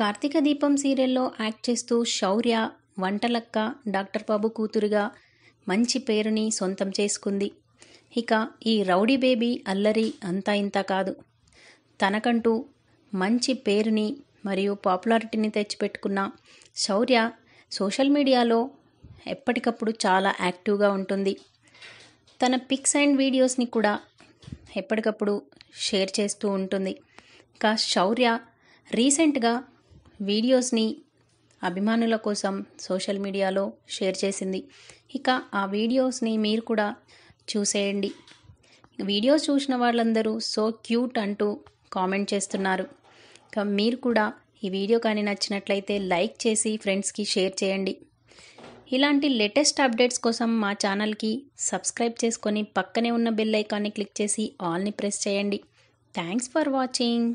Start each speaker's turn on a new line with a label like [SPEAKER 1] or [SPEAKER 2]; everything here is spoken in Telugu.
[SPEAKER 1] కార్తీక దీపం సీరియల్లో యాక్ట్ చేస్తూ శౌర్య వంటలక్క డాక్టర్ బాబు కూతురుగా మంచి పేరుని సొంతం చేసుకుంది ఇక ఈ రౌడీ బేబీ అల్లరి అంతా ఇంత కాదు తనకంటూ మంచి పేరుని మరియు పాపులారిటీని తెచ్చిపెట్టుకున్న శౌర్య సోషల్ మీడియాలో ఎప్పటికప్పుడు చాలా యాక్టివ్గా ఉంటుంది తన పిక్స్ అండ్ వీడియోస్ని కూడా ఎప్పటికప్పుడు షేర్ చేస్తూ ఉంటుంది ఇక శౌర్య రీసెంట్గా వీడియోస్ని అభిమానుల కోసం సోషల్ మీడియాలో షేర్ చేసింది ఇక ఆ వీడియోస్ని మీరు కూడా చూసేయండి వీడియోస్ చూసిన వాళ్ళందరూ సో క్యూట్ అంటూ కామెంట్ చేస్తున్నారు ఇక మీరు కూడా ఈ వీడియో కానీ నచ్చినట్లయితే లైక్ చేసి ఫ్రెండ్స్కి షేర్ చేయండి ఇలాంటి లేటెస్ట్ అప్డేట్స్ కోసం మా ఛానల్కి సబ్స్క్రైబ్ చేసుకొని పక్కనే ఉన్న బెల్ ఐకాన్ని క్లిక్ చేసి ఆల్ని ప్రెస్ చేయండి థ్యాంక్స్ ఫర్ వాచింగ్